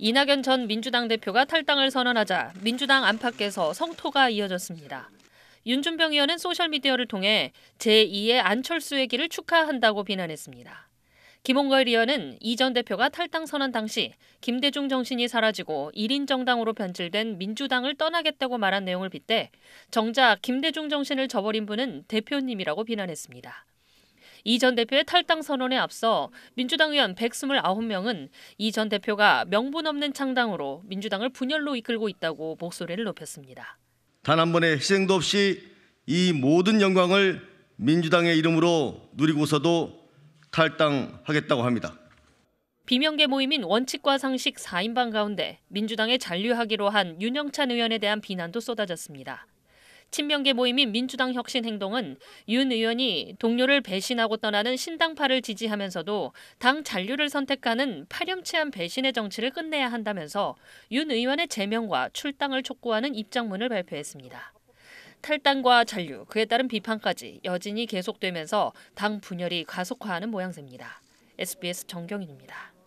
이낙연 전 민주당 대표가 탈당을 선언하자 민주당 안팎에서 성토가 이어졌습니다. 윤준병 의원은 소셜미디어를 통해 제2의 안철수의 길을 축하한다고 비난했습니다. 김홍걸 의원은 이 전 대표가 탈당 선언 당시 김대중 정신이 사라지고 1인 정당으로 변질된 민주당을 떠나겠다고 말한 내용을 빗대 정작 김대중 정신을 저버린 분은 대표님이라고 비난했습니다. 이전 대표의 탈당 선언에 앞서 민주당 의원 129명은 이 전 대표가 명분 없는 창당으로 민주당을 분열로 이끌고 있다고 목소리를 높였습니다. 단 한 번의 희생도 없이 이 모든 영광을 민주당의 이름으로 누리고서도 탈당하겠다고 합니다. 비명계 모임인 원칙과 상식 4인방 가운데 민주당에 잔류하기로 한 윤영찬 의원에 대한 비난도 쏟아졌습니다. 친명계 모임인 민주당 혁신행동은 윤 의원이 동료를 배신하고 떠나는 신당파를 지지하면서도 당 잔류를 선택하는 파렴치한 배신의 정치를 끝내야 한다면서 윤 의원의 제명과 출당을 촉구하는 입장문을 발표했습니다. 탈당과 잔류, 그에 따른 비판까지 여진이 계속되면서 당 분열이 가속화하는 모양새입니다. SBS 정경인입니다.